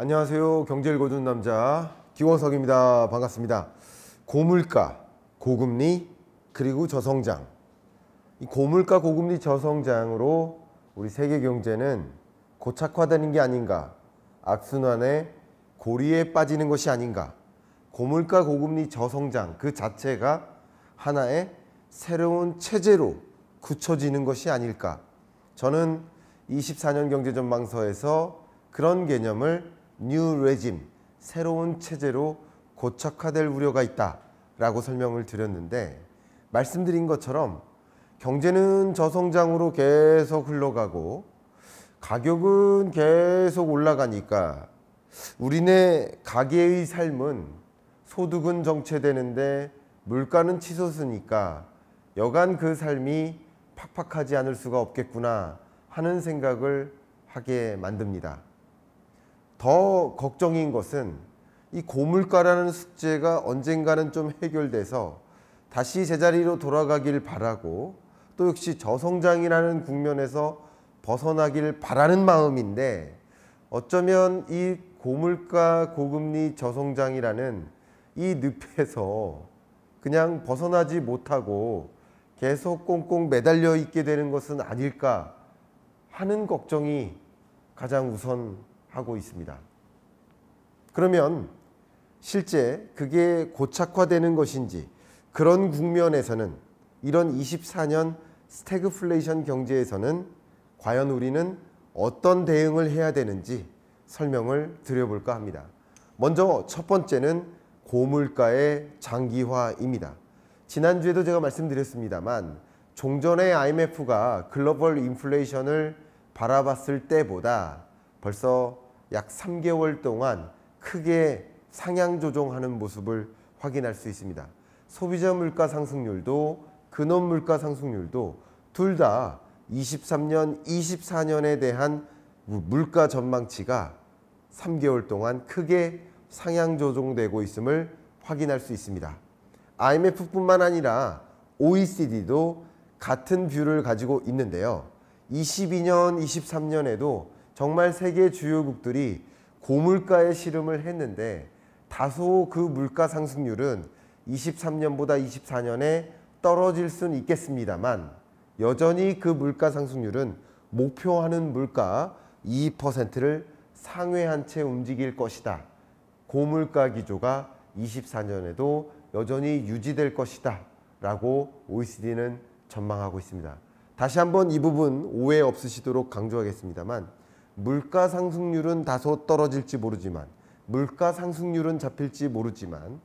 안녕하세요. 경제 읽어주는 남자 기원석입니다. 반갑습니다. 고물가, 고금리, 그리고 저성장. 이 고물가, 고금리, 저성장으로 우리 세계 경제는 고착화되는 게 아닌가, 악순환의 고리에 빠지는 것이 아닌가, 고물가, 고금리, 저성장 그 자체가 하나의 새로운 체제로 굳혀지는 것이 아닐까. 저는 24년 경제전망서에서 그런 개념을 뉴 레짐, 새로운 체제로 고착화될 우려가 있다라고 설명을 드렸는데 말씀드린 것처럼 경제는 저성장으로 계속 흘러가고 가격은 계속 올라가니까 우리네 가계의 삶은 소득은 정체되는데 물가는 치솟으니까 여간 그 삶이 팍팍하지 않을 수가 없겠구나 하는 생각을 하게 만듭니다. 더 걱정인 것은 이 고물가라는 숙제가 언젠가는 좀 해결돼서 다시 제자리로 돌아가길 바라고 또 역시 저성장이라는 국면에서 벗어나길 바라는 마음인데 어쩌면 이 고물가 고금리 저성장이라는 이 늪에서 그냥 벗어나지 못하고 계속 꽁꽁 매달려 있게 되는 것은 아닐까 하는 걱정이 가장 우선 하고 있습니다. 그러면 실제 그게 고착화되는 것인지 그런 국면에서는 이런 24년 스태그플레이션 경제에서는 과연 우리는 어떤 대응을 해야 되는지 설명을 드려볼까 합니다. 먼저 첫 번째는 고물가의 장기화입니다. 지난주에도 제가 말씀드렸습니다만 종전의 IMF가 글로벌 인플레이션을 바라봤을 때보다 벌써 약 3개월 동안 크게 상향 조정하는 모습을 확인할 수 있습니다. 소비자 물가 상승률도 근원 물가 상승률도 둘 다 23년, 24년에 대한 물가 전망치가 3개월 동안 크게 상향 조정되고 있음을 확인할 수 있습니다. IMF뿐만 아니라 OECD도 같은 뷰를 가지고 있는데요. 22년, 23년에도 정말 세계 주요국들이 고물가의 실험을 했는데 다소 그 물가 상승률은 23년보다 24년에 떨어질 수는 있겠습니다만 여전히 그 물가 상승률은 목표하는 물가 2%를 상회한 채 움직일 것이다. 고물가 기조가 24년에도 여전히 유지될 것이다. 라고 OECD는 전망하고 있습니다. 다시 한번 이 부분 오해 없으시도록 강조하겠습니다만 물가 상승률은 다소 떨어질지 모르지만 물가 상승률은 잡힐지 모르지만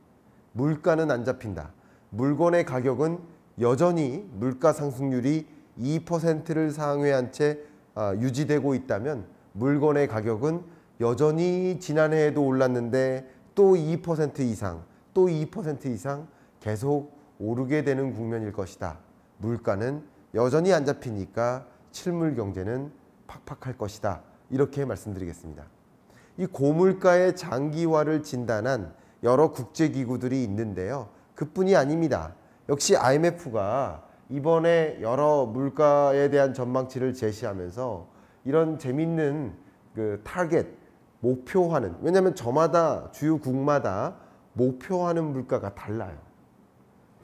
물가는 안 잡힌다. 물건의 가격은 여전히 물가 상승률이 2%를 상회한 채 아, 유지되고 있다면 물건의 가격은 여전히 지난해에도 올랐는데 또 2% 이상, 또 2% 이상 계속 오르게 되는 국면일 것이다. 물가는 여전히 안 잡히니까 실물 경제는 팍팍할 것이다. 이렇게 말씀드리겠습니다. 이 고물가의 장기화를 진단한 여러 국제기구들이 있는데요. 그뿐이 아닙니다. 역시 IMF가 이번에 여러 물가에 대한 전망치를 제시하면서 이런 재밌는 그 타겟, 목표하는, 왜냐하면 저마다 주요국마다 목표하는 물가가 달라요.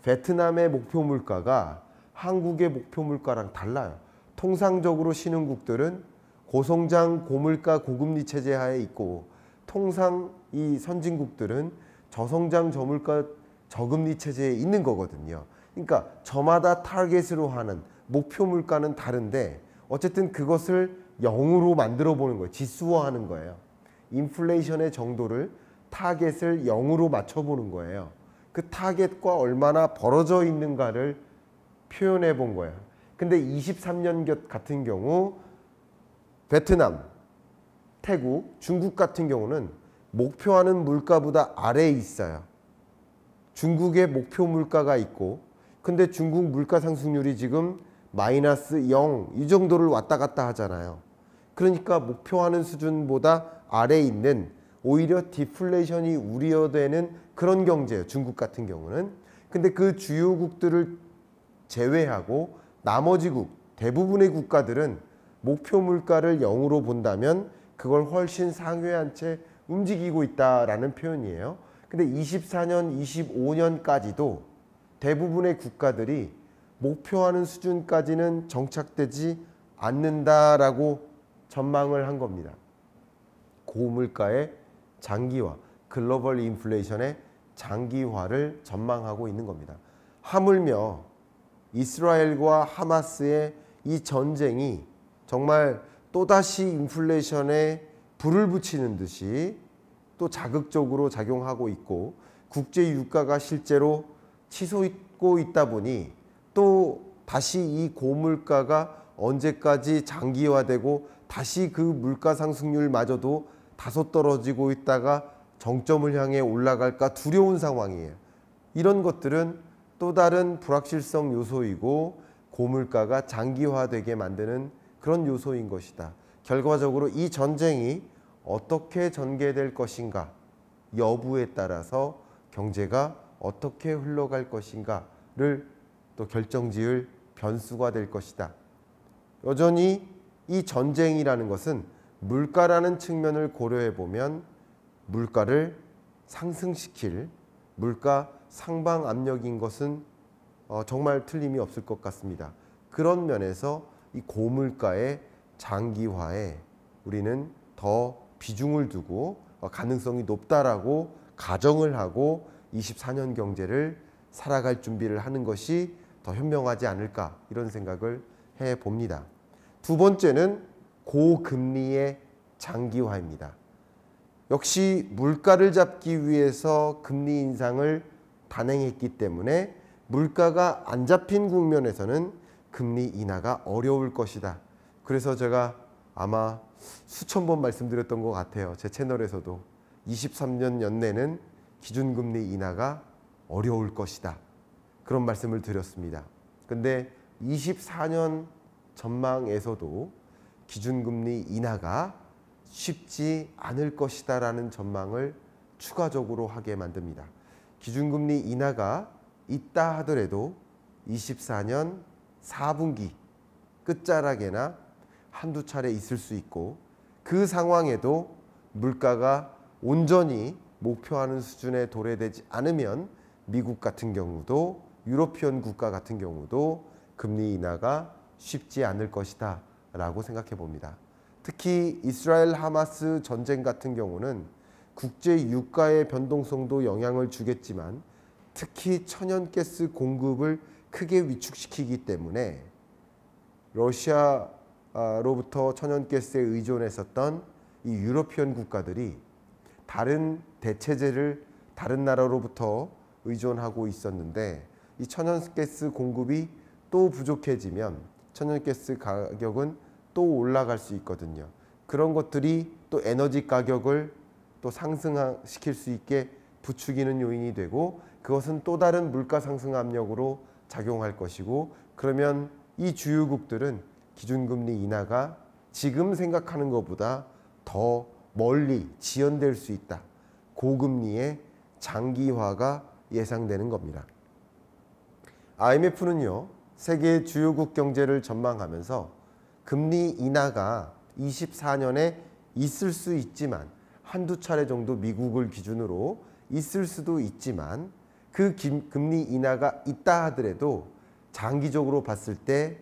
베트남의 목표 물가가 한국의 목표 물가랑 달라요. 통상적으로 신흥국들은 고성장 고물가 고금리 체제 하에 있고 통상 이 선진국들은 저성장 저물가 저금리 체제에 있는 거거든요. 그러니까 저마다 타겟으로 하는 목표 물가는 다른데 어쨌든 그것을 0으로 만들어 보는 거예요. 지수화하는 거예요. 인플레이션의 정도를 타겟을 0으로 맞춰 보는 거예요. 그 타겟과 얼마나 벌어져 있는가를 표현해 본 거예요. 근데 23년 같은 경우 베트남, 태국, 중국 같은 경우는 목표하는 물가보다 아래에 있어요. 중국의 목표 물가가 있고 근데 중국 물가 상승률이 지금 마이너스 0 이 정도를 왔다 갔다 하잖아요. 그러니까 목표하는 수준보다 아래에 있는 오히려 디플레이션이 우려되는 그런 경제예요. 중국 같은 경우는. 근데 그 주요국들을 제외하고 나머지 국 대부분의 국가들은 목표 물가를 0으로 본다면 그걸 훨씬 상회한 채 움직이고 있다라는 표현이에요. 근데 24년, 25년까지도 대부분의 국가들이 목표하는 수준까지는 정착되지 않는다라고 전망을 한 겁니다. 고물가의 장기화, 글로벌 인플레이션의 장기화를 전망하고 있는 겁니다. 하물며 이스라엘과 하마스의 이 전쟁이 정말 또다시 인플레이션에 불을 붙이는 듯이 또 자극적으로 작용하고 있고 국제 유가가 실제로 치솟고 있다 보니 또 다시 이 고물가가 언제까지 장기화되고 다시 그 물가 상승률마저도 다소 떨어지고 있다가 정점을 향해 올라갈까 두려운 상황이에요. 이런 것들은 또 다른 불확실성 요소이고 고물가가 장기화되게 만드는 그런 요소인 것이다. 결과적으로 이 전쟁이 어떻게 전개될 것인가 여부에 따라서 경제가 어떻게 흘러갈 것인가를 또 결정지을 변수가 될 것이다. 여전히 이 전쟁이라는 것은 물가라는 측면을 고려해 보면 물가를 상승시킬 물가 상방 압력인 것은 어, 정말 틀림이 없을 것 같습니다. 그런 면에서 이 고물가의 장기화에 우리는 더 비중을 두고 어, 가능성이 높다라고 가정을 하고 24년 경제를 살아갈 준비를 하는 것이 더 현명하지 않을까 이런 생각을 해 봅니다. 두 번째는 고금리의 장기화입니다. 역시 물가를 잡기 위해서 금리 인상을 단행했기 때문에 물가가 안 잡힌 국면에서는 금리 인하가 어려울 것이다. 그래서 제가 아마 수천 번 말씀드렸던 것 같아요. 제 채널에서도 23년 연내는 기준금리 인하가 어려울 것이다. 그런 말씀을 드렸습니다. 근데 24년 전망에서도 기준금리 인하가 쉽지 않을 것이다 라는 전망을 추가적으로 하게 만듭니다. 기준금리 인하가 있다 하더라도 24년 4분기 끝자락에나 한두 차례 있을 수 있고 그 상황에도 물가가 온전히 목표하는 수준에 도래되지 않으면 미국 같은 경우도 유로피언 국가 같은 경우도 금리 인하가 쉽지 않을 것이다 라고 생각해 봅니다. 특히 이스라엘 하마스 전쟁 같은 경우는 국제 유가의 변동성도 영향을 주겠지만 특히 천연가스 공급을 크게 위축시키기 때문에 러시아로부터 천연가스에 의존했었던 이 유러피언 국가들이 다른 대체제를 다른 나라로부터 의존하고 있었는데 이 천연가스 공급이 또 부족해지면 천연가스 가격은 또 올라갈 수 있거든요. 그런 것들이 또 에너지 가격을 또 상승시킬 수 있게 부추기는 요인이 되고 그것은 또 다른 물가 상승 압력으로 작용할 것이고 그러면 이 주요국들은 기준금리 인하가 지금 생각하는 것보다 더 멀리 지연될 수 있다. 고금리의 장기화가 예상되는 겁니다. IMF는요. 세계 주요국 경제를 전망하면서 금리 인하가 24년에 있을 수 있지만 한두 차례 정도 미국을 기준으로 있을 수도 있지만 그 금리 인하가 있다 하더라도 장기적으로 봤을 때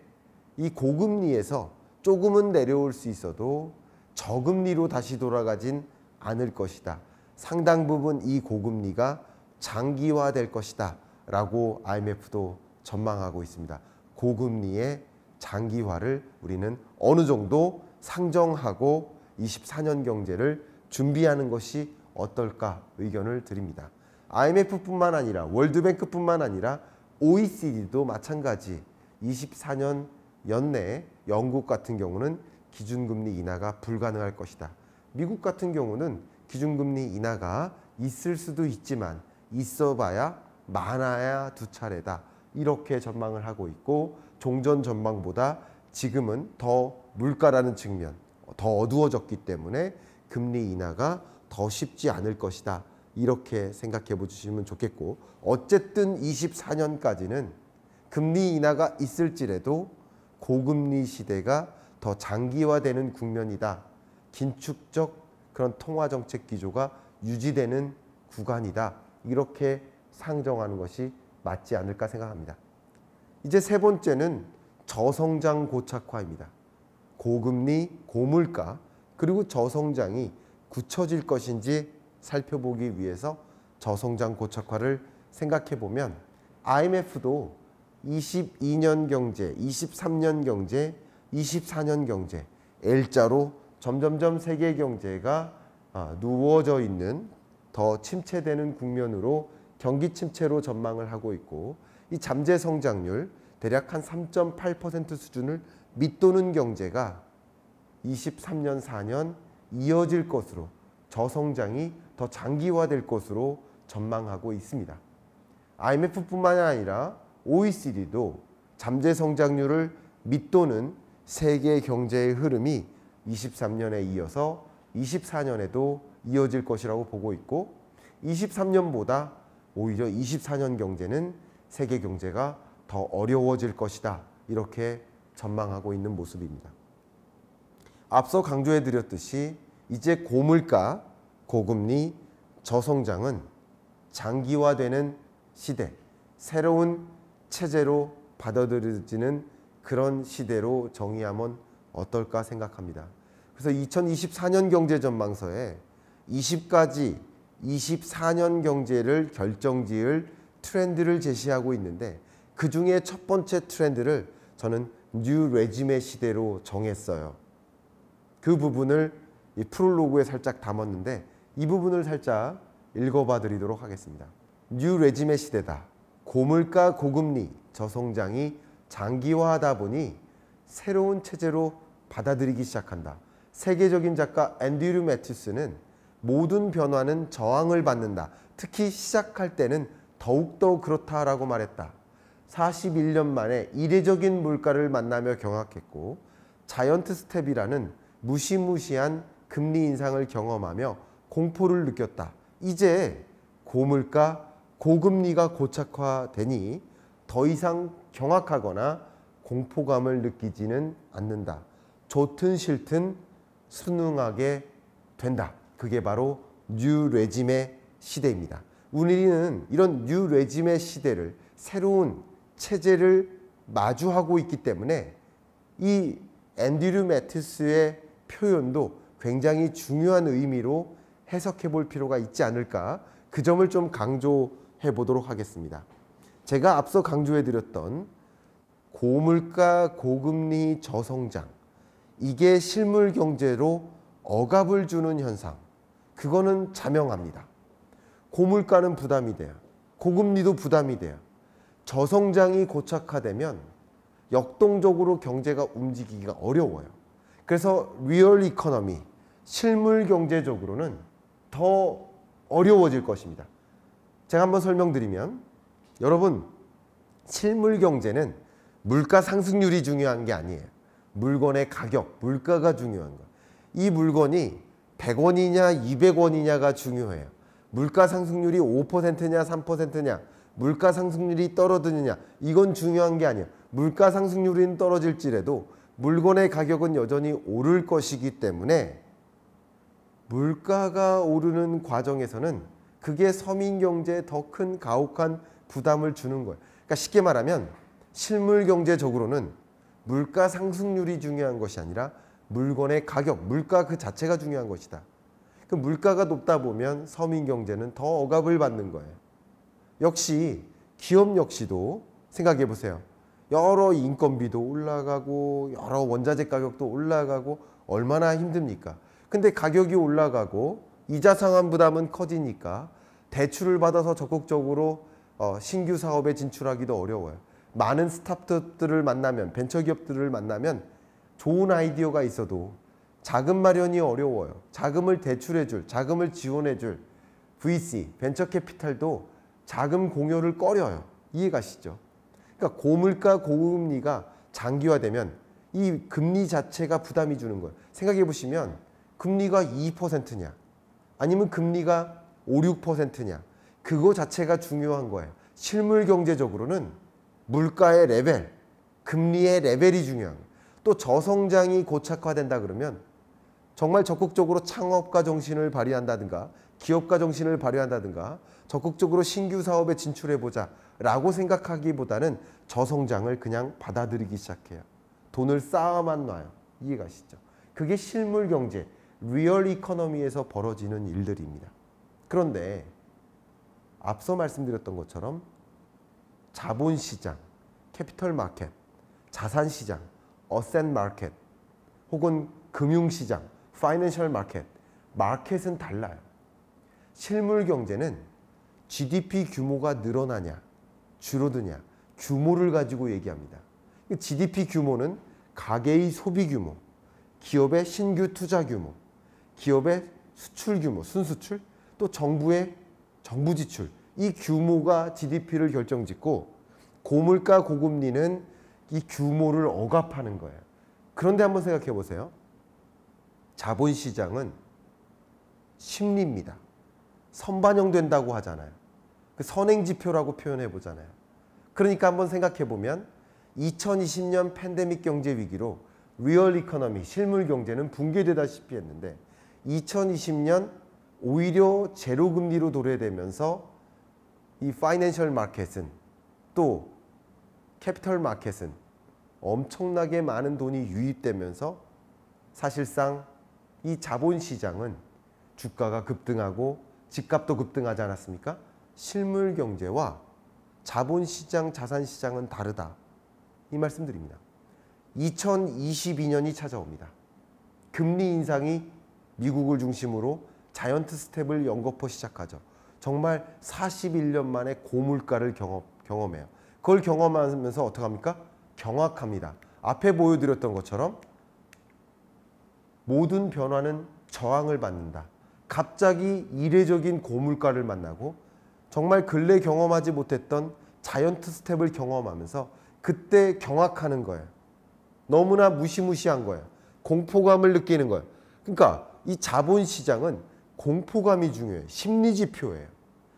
이 고금리에서 조금은 내려올 수 있어도 저금리로 다시 돌아가진 않을 것이다. 상당 부분 이 고금리가 장기화될 것이다 라고 IMF도 전망하고 있습니다. 고금리의 장기화를 우리는 어느 정도 상정하고 24년 경제를 준비하는 것이 어떨까 의견을 드립니다. IMF뿐만 아니라 월드뱅크뿐만 아니라 OECD도 마찬가지 24년 연내 영국 같은 경우는 기준금리 인하가 불가능할 것이다. 미국 같은 경우는 기준금리 인하가 있을 수도 있지만 있어봐야 많아야 두 차례다. 이렇게 전망을 하고 있고 종전 전망보다 지금은 더 물가라는 측면 더 어두워졌기 때문에 금리 인하가 더 쉽지 않을 것이다. 이렇게 생각해 보시면 좋겠고 어쨌든 24년까지는 금리 인하가 있을지라도 고금리 시대가 더 장기화되는 국면이다. 긴축적 그런 통화정책 기조가 유지되는 구간이다. 이렇게 상정하는 것이 맞지 않을까 생각합니다. 이제 세 번째는 저성장 고착화입니다. 고금리, 고물가, 그리고 저성장이 굳혀질 것인지 살펴보기 위해서 저성장 고착화를 생각해 보면 IMF도 22년 경제, 23년 경제, 24년 경제 L자로 점점점 세계 경제가 아, 누워져 있는 더 침체되는 국면으로 경기 침체로 전망을 하고 있고 이 잠재 성장률 대략 한 3.8% 수준을 밑도는 경제가 23년 4년 이어질 것으로 저성장이 더 장기화될 것으로 전망하고 있습니다. IMF뿐만 아니라 OECD도 잠재 성장률을 밑도는 세계 경제의 흐름이 23년에 이어서 24년에도 이어질 것이라고 보고 있고 23년보다 오히려 24년 경제는 세계 경제가 더 어려워질 것이다 이렇게 전망하고 있는 모습입니다. 앞서 강조해 드렸듯이 이제 고물가 고금리, 저성장은 장기화되는 시대, 새로운 체제로 받아들여지는 그런 시대로 정의하면 어떨까 생각합니다. 그래서 2024년 경제 전망서에 2 0가지 24년 경제를 결정지을 트렌드를 제시하고 있는데 그 중에 첫 번째 트렌드를 저는 뉴 레짐의 시대로 정했어요. 그 부분을 이 프롤로그에 살짝 담았는데 이 부분을 살짝 읽어봐 드리도록 하겠습니다. 뉴 레짐의 시대다. 고물가 고금리 저성장이 장기화하다 보니 새로운 체제로 받아들이기 시작한다. 세계적인 작가 앤드류 매튜스는 모든 변화는 저항을 받는다. 특히 시작할 때는 더욱더 그렇다라고 말했다. 41년 만에 이례적인 물가를 만나며 경악했고 자이언트 스텝이라는 무시무시한 금리 인상을 경험하며 공포를 느꼈다. 이제 고물가, 고금리가 고착화되니 더 이상 경악하거나 공포감을 느끼지는 않는다. 좋든 싫든 순응하게 된다. 그게 바로 뉴 레짐의 시대입니다. 우리는 이런 뉴 레짐의 시대를 새로운 체제를 마주하고 있기 때문에 이 앤드류 매티스의 표현도 굉장히 중요한 의미로 해석해 볼 필요가 있지 않을까 그 점을 좀 강조해 보도록 하겠습니다. 제가 앞서 강조해 드렸던 고물가, 고금리, 저성장 이게 실물 경제로 억압을 주는 현상 그거는 자명합니다. 고물가는 부담이 돼요. 고금리도 부담이 돼요. 저성장이 고착화되면 역동적으로 경제가 움직이기가 어려워요. 그래서 리얼 이코노미, 실물 경제적으로는 더 어려워질 것입니다. 제가 한번 설명드리면 여러분 실물 경제는 물가 상승률이 중요한 게 아니에요. 물건의 가격, 물가가 중요한 거이 물건이 100원이냐 200원이냐가 중요해요. 물가 상승률이 5%냐 3%냐 물가 상승률이 떨어지느냐 이건 중요한 게 아니에요. 물가 상승률은 떨어질지라도 물건의 가격은 여전히 오를 것이기 때문에 물가가 오르는 과정에서는 그게 서민 경제에 더 큰 가혹한 부담을 주는 거예요. 그러니까 쉽게 말하면 실물 경제적으로는 물가 상승률이 중요한 것이 아니라 물건의 가격, 물가 그 자체가 중요한 것이다. 그 물가가 높다 보면 서민 경제는 더 억압을 받는 거예요. 역시 기업 역시도 생각해 보세요. 여러 인건비도 올라가고 여러 원자재 가격도 올라가고 얼마나 힘듭니까? 근데 가격이 올라가고 이자 상환 부담은 커지니까 대출을 받아서 적극적으로 어, 신규 사업에 진출하기도 어려워요. 많은 스타트업들을 만나면 벤처기업들을 만나면 좋은 아이디어가 있어도 자금 마련이 어려워요. 자금을 대출해줄, 자금을 지원해줄 VC, 벤처캐피탈도 자금 공여를 꺼려요. 이해가시죠? 그러니까 고물가 고금리가 장기화되면 이 금리 자체가 부담이 주는 거예요. 생각해 보시면 금리가 2%냐 아니면 금리가 5, 6%냐 그거 자체가 중요한 거예요. 실물 경제적으로는 물가의 레벨, 금리의 레벨이 중요한 거예요. 또 저성장이 고착화된다 그러면 정말 적극적으로 창업가 정신을 발휘한다든가 기업가 정신을 발휘한다든가 적극적으로 신규 사업에 진출해보자 라고 생각하기보다는 저성장을 그냥 받아들이기 시작해요. 돈을 쌓아만 놔요. 이해가시죠? 그게 실물 경제, 리얼 이코노미에서 벌어지는 일들입니다. 그런데 앞서 말씀드렸던 것처럼 자본시장, 캐피털 마켓, 자산시장, 어셋 마켓, 혹은 금융시장, 파이낸셜 마켓, 마켓은 달라요. 실물 경제는 GDP 규모가 늘어나냐, 줄어드냐, 규모를 가지고 얘기합니다. GDP 규모는 가계의 소비 규모, 기업의 신규 투자 규모, 기업의 수출 규모, 순수출, 또 정부의 정부 지출 이 규모가 GDP를 결정짓고 고물가 고금리는 이 규모를 억압하는 거예요. 그런데 한번 생각해 보세요. 자본시장은 심리입니다. 선반영된다고 하잖아요. 그 선행지표라고 표현해 보잖아요. 그러니까 한번 생각해 보면 2020년 팬데믹 경제 위기로 리얼 이코노미, 실물 경제는 붕괴되다시피 했는데 2020년 오히려 제로 금리로 도래되면서 이 파이낸셜 마켓은 또 캐피털 마켓은 엄청나게 많은 돈이 유입되면서 사실상 이 자본 시장은 주가가 급등하고 집값도 급등하지 않았습니까? 실물 경제와 자본 시장, 자산 시장은 다르다. 이 말씀드립니다. 2022년이 찾아옵니다. 금리 인상이 미국을 중심으로 자이언트 스텝을 연거포 시작하죠. 정말 41년 만에 고물가를 경험, 경험해요. 그걸 경험하면서 어떻게 합니까? 경악합니다. 앞에 보여드렸던 것처럼 모든 변화는 저항을 받는다. 갑자기 이례적인 고물가를 만나고 정말 근래 경험하지 못했던 자이언트 스텝을 경험하면서 그때 경악하는 거예요. 너무나 무시무시한 거예요. 공포감을 느끼는 거예요. 그러니까 이 자본 시장은 공포감이 중요해요. 심리 지표예요.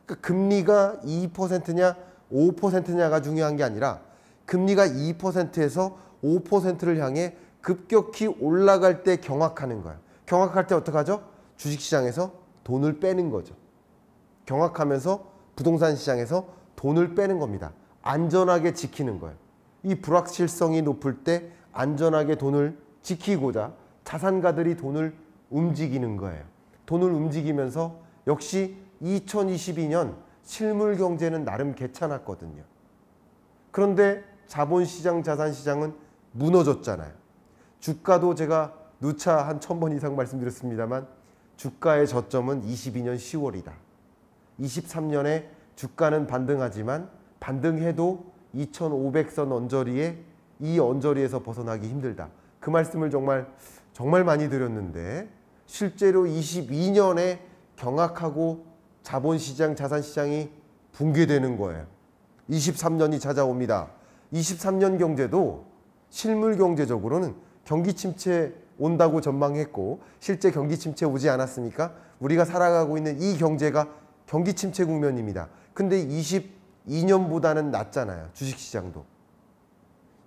그러니까 금리가 2%냐 5%냐가 중요한 게 아니라 금리가 2%에서 5%를 향해 급격히 올라갈 때 경악하는 거예요. 경악할 때 어떡하죠? 주식시장에서 돈을 빼는 거죠. 경악하면서 부동산 시장에서 돈을 빼는 겁니다. 안전하게 지키는 거예요. 이 불확실성이 높을 때 안전하게 돈을 지키고자 자산가들이 돈을 움직이는 거예요. 돈을 움직이면서 역시 2022년 실물 경제는 나름 괜찮았거든요. 그런데 자본시장, 자산시장은 무너졌잖아요. 주가도 제가 누차 한 천번 이상 말씀드렸습니다만 주가의 저점은 22년 10월이다. 23년에 주가는 반등하지만 반등해도 2,500선 언저리에 이 언저리에서 벗어나기 힘들다. 그 말씀을 정말 정말 많이 드렸는데 실제로 22년에 경악하고 자본시장, 자산시장이 붕괴되는 거예요. 23년이 찾아옵니다. 23년 경제도 실물 경제적으로는 경기 침체 온다고 전망했고 실제 경기 침체 오지 않았습니까? 우리가 살아가고 있는 이 경제가 경기 침체 국면입니다. 근데 22년보다는 낮잖아요. 주식시장도.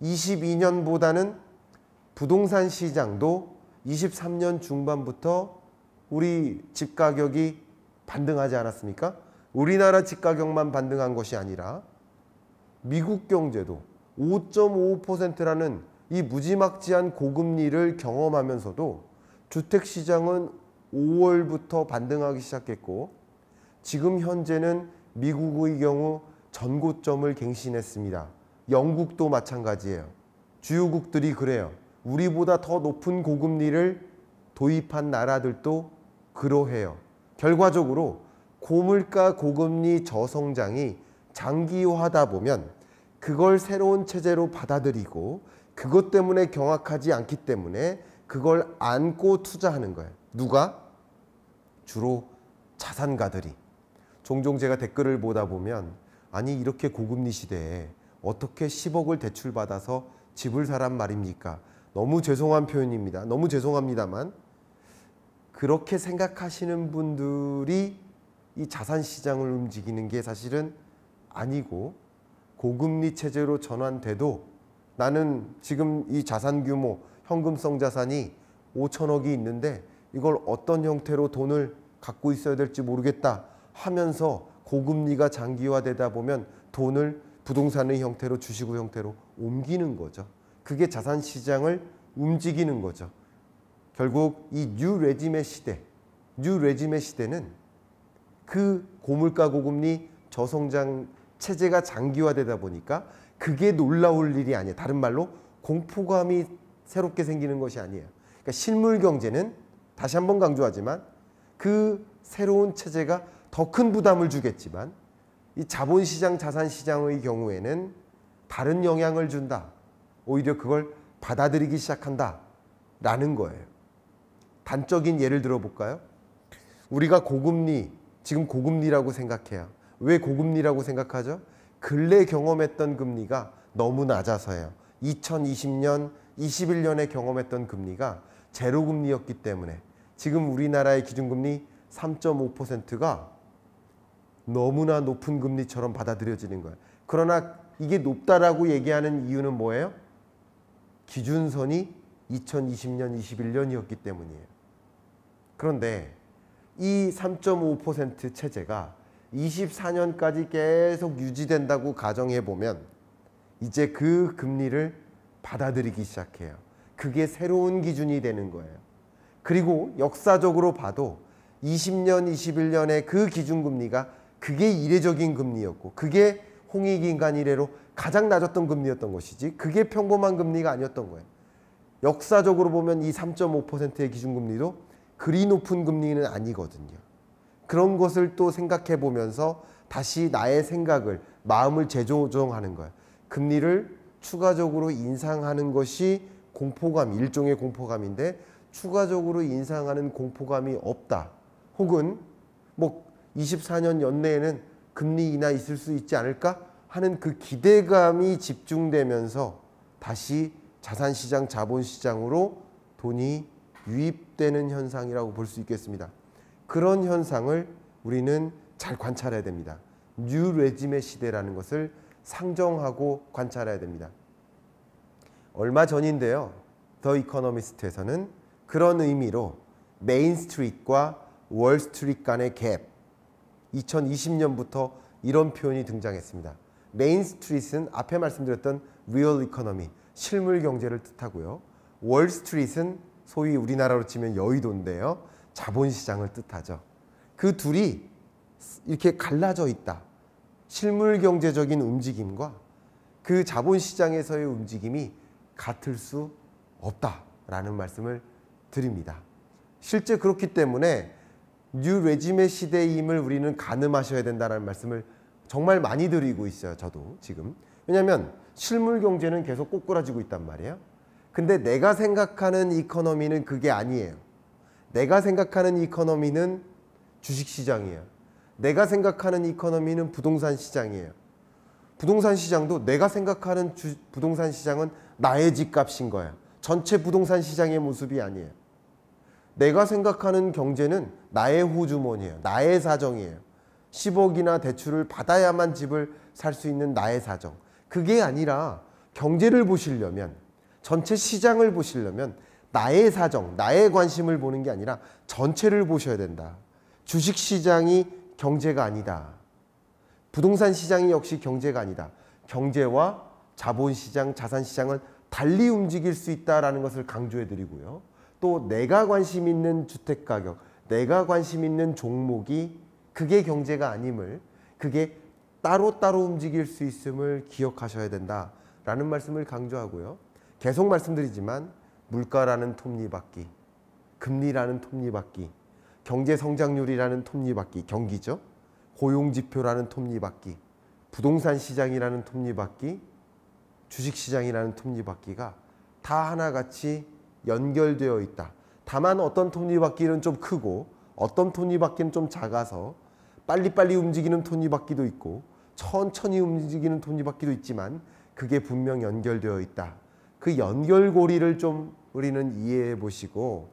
22년보다는 부동산 시장도 23년 중반부터 우리 집 가격이 반등하지 않았습니까? 우리나라 집 가격만 반등한 것이 아니라 미국 경제도 5.5%라는 이 무지막지한 고금리를 경험하면서도 주택 시장은 5월부터 반등하기 시작했고 지금 현재는 미국의 경우 전고점을 갱신했습니다. 영국도 마찬가지예요. 주요국들이 그래요. 우리보다 더 높은 고금리를 도입한 나라들도 그러해요. 결과적으로 고물가 고금리 저성장이 장기화하다 보면 그걸 새로운 체제로 받아들이고 그것 때문에 경악하지 않기 때문에 그걸 안고 투자하는 거예요. 누가? 주로 자산가들이. 종종 제가 댓글을 보다 보면 아니 이렇게 고금리 시대에 어떻게 10억을 대출받아서 집을 사란 말입니까? 너무 죄송한 표현입니다. 너무 죄송합니다만 그렇게 생각하시는 분들이 이 자산 시장을 움직이는 게 사실은 아니고 고금리 체제로 전환돼도 나는 지금 이 자산 규모 현금성 자산이 5천억이 있는데 이걸 어떤 형태로 돈을 갖고 있어야 될지 모르겠다 하면서 고금리가 장기화되다 보면 돈을 부동산의 형태로 주식의 형태로 옮기는 거죠. 그게 자산 시장을 움직이는 거죠. 결국 이 뉴 레짐의 시대, 뉴 레짐의 시대는 그 고물가 고금리 저성장 체제가 장기화되다 보니까 그게 놀라울 일이 아니에요. 다른 말로 공포감이 새롭게 생기는 것이 아니에요. 그러니까 실물 경제는 다시 한 번 강조하지만 그 새로운 체제가 더 큰 부담을 주겠지만 이 자본시장 자산시장의 경우에는 다른 영향을 준다. 오히려 그걸 받아들이기 시작한다라는 거예요. 단적인 예를 들어볼까요? 우리가 고금리, 지금 고금리라고 생각해요. 왜 고금리라고 생각하죠? 근래 경험했던 금리가 너무 낮아서요 2020년, 21년에 경험했던 금리가 제로금리였기 때문에 지금 우리나라의 기준금리 3.5%가 너무나 높은 금리처럼 받아들여지는 거예요. 그러나 이게 높다라고 얘기하는 이유는 뭐예요? 기준선이 2020년, 21년이었기 때문이에요. 그런데 이 3.5% 체제가 24년까지 계속 유지된다고 가정해 보면 이제 그 금리를 받아들이기 시작해요. 그게 새로운 기준이 되는 거예요. 그리고 역사적으로 봐도 20년, 21년의 그 기준금리가 그게 이례적인 금리였고 그게 홍익인간 이래로 가장 낮았던 금리였던 것이지 그게 평범한 금리가 아니었던 거예요. 역사적으로 보면 이 3.5%의 기준금리도 그리 높은 금리는 아니거든요. 그런 것을 또 생각해 보면서 다시 나의 생각을 마음을 재조정하는 거예요. 금리를 추가적으로 인상하는 것이 공포감, 일종의 공포감인데 추가적으로 인상하는 공포감이 없다. 혹은 뭐 24년 연내에는 금리 인하 있을 수 있지 않을까 하는 그 기대감이 집중되면서 다시 자산시장 자본시장으로 돈이 유입되는 현상이라고 볼 수 있겠습니다. 그런 현상을 우리는 잘 관찰해야 됩니다. 뉴 레짐의 시대라는 것을 상정하고 관찰해야 됩니다. 얼마 전인데요. 더 이코노미스트에서는 그런 의미로 메인 스트리트와 월 스트리트 간의 갭 2020년부터 이런 표현이 등장했습니다. 메인 스트릿은 앞에 말씀드렸던 리얼 이코노미, 실물 경제를 뜻하고요. 월 스트릿은 소위 우리나라로 치면 여의도인데요. 자본 시장을 뜻하죠. 그 둘이 이렇게 갈라져 있다. 실물 경제적인 움직임과 그 자본 시장에서의 움직임이 같을 수 없다라는 말씀을 드립니다. 실제 그렇기 때문에 뉴 레짐의 시대임을 우리는 가늠하셔야 된다는 말씀을 정말 많이 드리고 있어요. 저도 지금. 왜냐하면 실물 경제는 계속 꼬꾸라지고 있단 말이에요. 근데 내가 생각하는 이코노미는 그게 아니에요. 내가 생각하는 이코노미는 주식시장이에요. 내가 생각하는 이코노미는 부동산 시장이에요. 부동산 시장도 내가 생각하는 주, 부동산 시장은 나의 집값인 거야. 전체 부동산 시장의 모습이 아니에요. 내가 생각하는 경제는 나의 호주머니예요. 나의 사정이에요. 10억이나 대출을 받아야만 집을 살 수 있는 나의 사정. 그게 아니라 경제를 보시려면 전체 시장을 보시려면 나의 사정, 나의 관심을 보는 게 아니라 전체를 보셔야 된다. 주식 시장이 경제가 아니다. 부동산 시장이 역시 경제가 아니다. 경제와 자본 시장, 자산 시장은 달리 움직일 수 있다라는 것을 강조해 드리고요. 또 내가 관심 있는 주택 가격, 내가 관심 있는 종목이 그게 경제가 아님을 그게 따로따로 움직일 수 있음을 기억하셔야 된다라는 말씀을 강조하고요. 계속 말씀드리지만 물가라는 톱니바퀴, 금리라는 톱니바퀴, 경제 성장률이라는 톱니바퀴, 경기죠. 고용 지표라는 톱니바퀴, 부동산 시장이라는 톱니바퀴, 주식 시장이라는 톱니바퀴가 다 하나같이 연결되어 있다. 다만 어떤 톱니바퀴는 좀 크고 어떤 톱니바퀴는 좀 작아서 빨리빨리 움직이는 톱니바퀴도 있고 천천히 움직이는 톱니바퀴도 있지만 그게 분명 연결되어 있다. 그 연결고리를 좀 우리는 이해해 보시고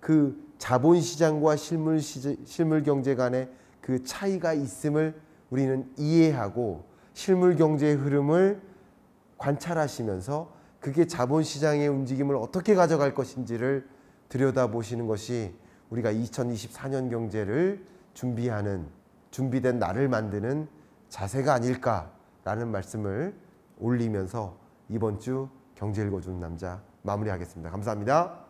그 자본시장과 실물, 시제, 실물 경제 간의 그 차이가 있음을 우리는 이해하고 실물 경제의 흐름을 관찰하시면서 그게 자본시장의 움직임을 어떻게 가져갈 것인지를 들여다보시는 것이 우리가 2024년 경제를 준비하는 준비된 나를 만드는 자세가 아닐까라는 말씀을 올리면서 이번 주 경제 읽어주는 남자 마무리하겠습니다. 감사합니다.